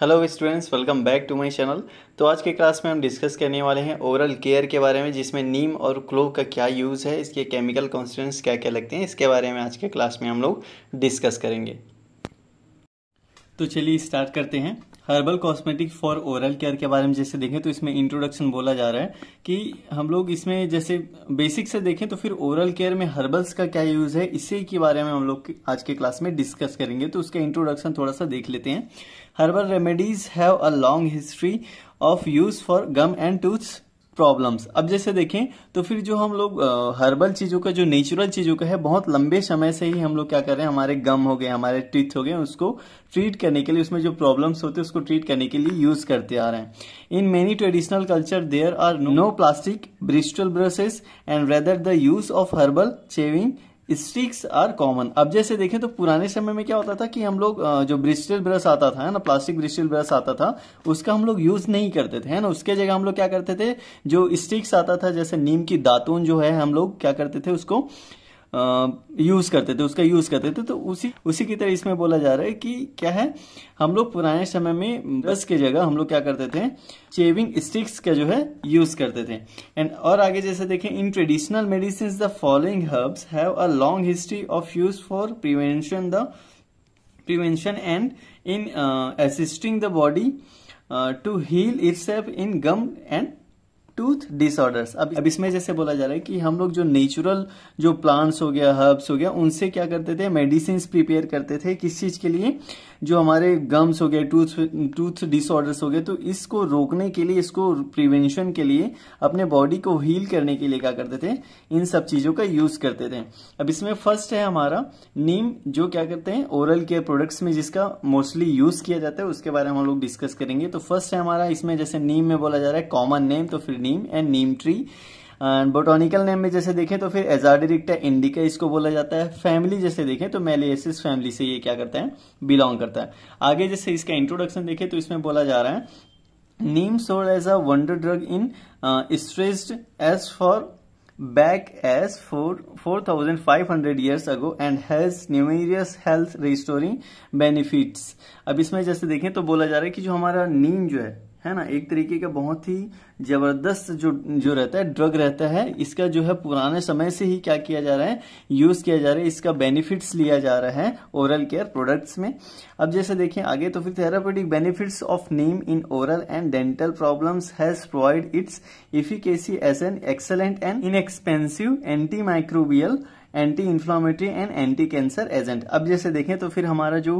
hello students welcome back to my channel तो आज के क्लास में हम डिस्कस करने वाले हैं ओवरऑल केयर के बारे में जिसमें नीम और क्लो का क्या यूज़ है इसके केमिकल कॉन्स्टेंट्स क्या क्या लगते हैं इसके बारे में आज के क्लास में हम लोग डिस्कस करेंगे तो चलिए स्टार्ट करते हैं herbal cosmetic for oral care के बारे में जैसे देखें तो इसमें इंट्रोडक्शन बोला जा रहा है कि हम लोग इसमें जैसे बेसिक से देखें तो फिर ओरल केयर में हर्बल्स का क्या यूज है इसी के बारे में हम लोग आज के क्लास में डिस्कस करेंगे तो उसका इंट्रोडक्शन थोड़ा सा देख लेते हैं herbal remedies have a long history of use for gum and tooth problems अब जैसे देखें तो फिर जो हम लोग हर्बल चीजों का जो नेचुरल चीजों का है बहुत लंबे समय से ही हम लोग क्या कर रहे हैं हमारे गम हो गए हमारे टीथ हो गए उसको ट्रीट करने के लिए उसमें जो प्रॉब्लम्स होते हैं उसको ट्रीट करने के लिए यूज करते आ रहे हैं in many traditional culture there are no plastic bristle brushes and rather the use of herbal chewing sticks are common अब जैसे देखें तो पुराने समय में क्या होता था कि हम लोग जो ब्रिस्टल ब्रश आता था है ना प्लास्टिक ब्रिस्टल ब्रश आता था उसका हम लोग यूज नहीं करते थे है ना उसके जगह हम लोग क्या करते थे जो स्टिक्स आता था जैसे नीम की दातून जो है हम लोग क्या करते थे उसको यूज करते थे उसका यूज करते थे तो उसी उसी की तरह इसमें बोला जा रहा है कि क्या है हम लोग पुराने समय में ब्रश की जगह हम लोग क्या करते थे शेविंग स्टिक्स का जो है यूज करते थे एंड और आगे जैसे देखें in traditional medicine the following herbs have a long history of use for prevention the prevention and in assisting the body to heal it in gum and tooth disorders अब अब इसमें जैसे बोला जा रहा है कि हम लोग जो नेचुरल जो प्लांट्स हो गया हर्ब्स हो गया उनसे क्या करते थे मेडिसिन प्रिपेयर करते थे किस चीज के लिए जो हमारे गम्स हो गए टूथ टूथ डिसऑर्डर्स हो गए तो इसको रोकने के लिए इसको प्रिवेंशन के लिए अपने बॉडी को हील करने के लिए क्या करते थे इन सब चीजों का यूज करते थे अब इसमें फर्स्ट है हमारा नीम जो क्या करते हैं ओरल केयर प्रोडक्ट्स में जिसका मोस्टली यूज किया जाता है उसके बारे में हम लोग डिस्कस करेंगे तो फर्स्ट है हमारा इसमें जैसे नीम में बोला जा रहा है कॉमन नेम तो फिर neem and neem tree and botanical name में जैसे देखें तो फिर एजाडिरिक्टा इंडिका इसको बोला जाता है फैमिली जैसे देखें तो मेलियसिस फैमिली से ये क्या करता है बिलोंग करता है आगे जैसे इसका इंट्रोडक्शन देखें तो इसमें बोला जा रहा है neem sold as a wonder drug in stressed as for back as four four thousand five hundred years ago and has numerous health restoring benefits अब इसमें जैसे देखें तो बोला जा रहा है कि जो हमारा नीम जो है है ना एक तरीके का बहुत ही जबरदस्त जो जो रहता है ड्रग रहता है इसका जो है पुराने समय से ही क्या किया जा रहा है यूज किया जा रहा है इसका बेनिफिट्स लिया जा रहा है ओरल केयर प्रोडक्ट्स में अब जैसे देखें आगे तो फिर therapeutic benefits of neem in oral and dental problems has provide its efficacy as an excellent and inexpensive anti microbial anti inflammatory and anti cancer agent अब जैसे देखें तो फिर हमारा जो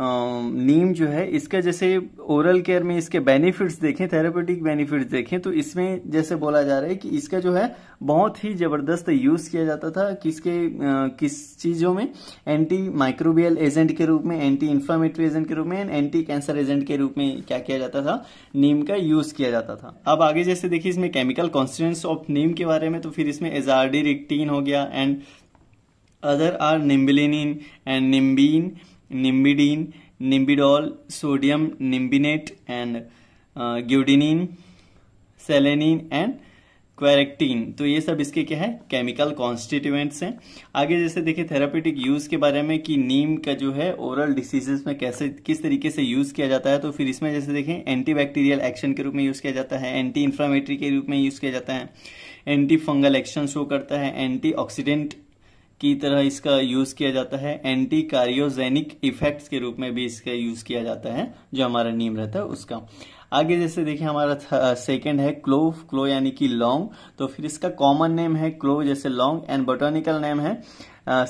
नीम जो है इसका जैसे ओरल केयर में इसके बेनिफिट्स देखें थेरापेटिक बेनिफिट्स देखें तो इसमें जैसे बोला जा रहा है कि इसका जो है बहुत ही जबरदस्त यूज किया जाता था किसके आ, किस चीजों में एंटी माइक्रोबियल एजेंट के रूप में एंटी इन्फ्लामेटरी एजेंट के रूप में एंड एंटी कैंसर एजेंट के रूप में क्या किया जाता था नीम का यूज किया जाता था अब आगे जैसे देखिए इसमें केमिकल कॉन्स्टिट्यूंस ऑफ नीम के बारे में तो फिर इसमें एजार्डी रिक्टीन हो गया and other are nimbilinine and nimbin nimbidin nimbidol, sodium nimbinate and gedunin salannin and quercetin तो ये सब इसके क्या है केमिकल कॉन्स्टिट्यूएंट्स हैं आगे जैसे देखिए थेरापेटिक यूज के बारे में कि नीम का जो है ओरल डिसीजेस में कैसे किस तरीके से यूज किया जाता है तो फिर इसमें जैसे देखें एंटीबैक्टीरियल एक्शन के रूप में यूज किया जाता है एंटी इन्फ्लामेटरी के रूप में यूज किया जाता है एंटी फंगल एक्शन शो करता है एंटी ऑक्सीडेंट की तरह इसका यूज किया जाता है एंटी कारियोजेनिक इफेक्ट्स के रूप में भी इसका यूज किया जाता है जो हमारा नीम रहता है उसका आगे जैसे देखिए हमारा सेकंड है क्लोव क्लो यानी कि लौंग तो फिर इसका कॉमन नेम है क्लो जैसे लौंग एंड बोटोनिकल नेम है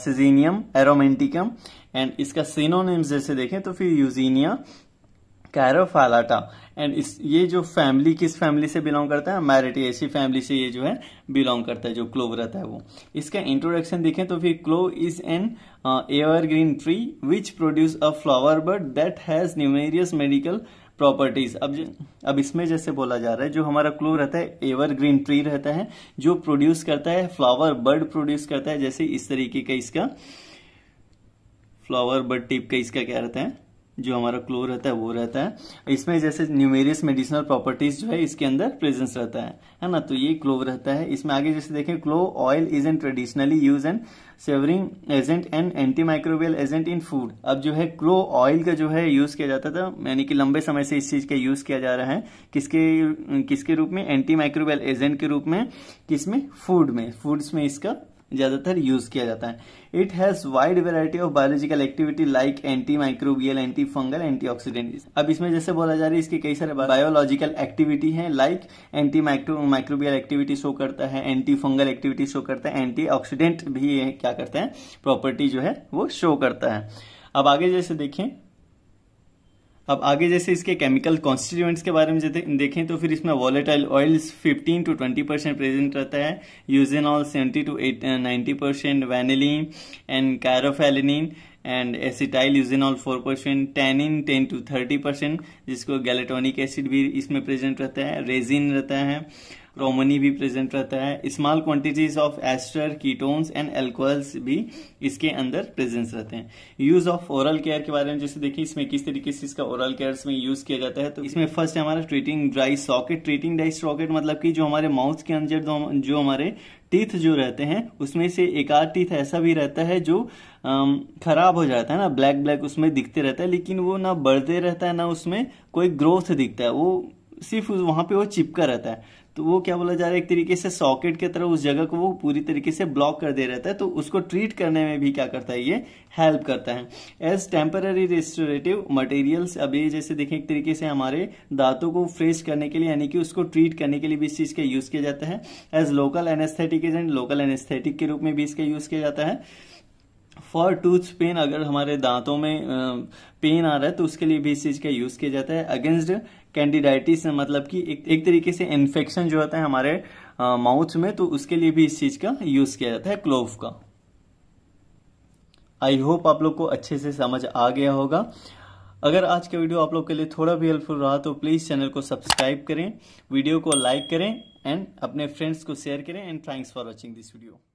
सिजीनियम एरोमेंटिकम एंड इसका सीनोनेम्स जैसे देखें तो फिर यूजीनिया कैरोफालाटा एंड इस ये जो फैमिली किस फैमिली से बिलोंग करता है ऐसी फैमिली से ये जो है बिलोंग करता है जो क्लोव रहता है वो इसका इंट्रोडक्शन देखें तो फिर clove is an evergreen tree which produce a flower but that has numerous medical properties अब अब इसमें जैसे बोला जा रहा है जो हमारा क्लो रहता है एवर ग्रीन ट्री रहता है जो प्रोड्यूस करता है फ्लावर बर्ड प्रोड्यूस करता है जैसे इस तरीके का इसका फ्लावर बर्ड टिप का इसका क्या रहता है जो हमारा क्लो रहता है वो रहता है इसमें जैसे न्यूमेरियस मेडिसिनल प्रॉपर्टीज जो है इसके अंदर प्रेजेंस रहता है है ना तो ये क्लोव रहता है इसमें आगे जैसे देखें clove oil is an traditionally use and savouring agent and anti microbial agent in food अब जो है क्लो ऑयल का जो है यूज किया जाता था यानी कि लंबे समय से इस चीज का यूज किया जा रहा है किसके किसके रूप में एंटी माइक्रोबियल एजेंट के रूप में किसमें फूड में फूड्स में इसका ज्यादातर यूज किया जाता है it has wide variety of biological activity like anti microbial anti fungal antioxidant अब इसमें जैसे बोला जा रहा है इसके कई सारे बायोलॉजिकल एक्टिविटी है like anti microbial activity show करता है एंटी फंगल एक्टिविटी शो करता है एंटी ऑक्सीडेंट भी क्या करते हैं प्रॉपर्टी जो है वो शो करता है अब आगे जैसे देखें अब आगे जैसे इसके केमिकल कॉन्स्टिट्यूएंट्स के बारे में देखें तो फिर इसमें volatile oils 15 to 20 percent present रहता है eugenol 70 to 90 percent vanillin and caryophyllene and acetyl eugenol 4 percent tannin 10 to 30 percent जिसको गैलेटोनिक एसिड भी इसमें प्रेजेंट रहता है रेजिन रहता है रोमनी भी प्रेजेंट रहता है small quantities of ester ketones and alcohols भी इसके अंदर प्रेजेंस रहते हैं यूज ऑफ ओरल केयर के बारे में जैसे देखिए इसमें किस तरीके से इसका ओरल केयर में यूज किया जाता है तो इसमें फर्स्ट है हमारा treating dry socket treating dry socket मतलब की जो हमारे माउथ के अंदर जो हमारे टीथ जो रहते हैं उसमें से एक आध टीथ ऐसा भी रहता है जो खराब हो जाता है ना ब्लैक ब्लैक उसमें दिखते रहता है लेकिन वो ना बढ़ते रहता है ना उसमें कोई ग्रोथ दिखता है वो सिर्फ वहां पे वो चिपका रहता है तो वो क्या बोला जा रहा है एक तरीके से सॉकेट की तरह उस जगह को वो पूरी तरीके से ब्लॉक कर दे रहता है तो उसको ट्रीट करने में भी क्या करता है ये हेल्प करता है एज टेम्पररी रेस्टोरेटिव मटेरियल्स अभी जैसे देखें एक तरीके से हमारे दांतों को फ्रेश करने के लिए यानी कि उसको ट्रीट करने के लिए भी इस चीज़ का यूज़ किया जाता है as local anaesthetic agent local anaesthetic के रूप में भी इसका यूज़ किया जाता है फॉर टूथ पेन अगर हमारे दांतों में पेन आ रहा है तो उसके लिए भी इस चीज का यूज किया जाता है अगेंस्ट कैंडिडाइटिस मतलब कि एक, एक तरीके से इन्फेक्शन जो होता है हमारे माउथ में तो उसके लिए भी इस चीज का यूज किया जाता है क्लोव का आई होप आप लोग को अच्छे से समझ आ गया होगा अगर आज का वीडियो आप लोग के लिए थोड़ा भी हेल्पफुल रहा तो प्लीज चैनल को सब्सक्राइब करें वीडियो को लाइक करें एंड अपने फ्रेंड्स को शेयर करें and thanks for watching this video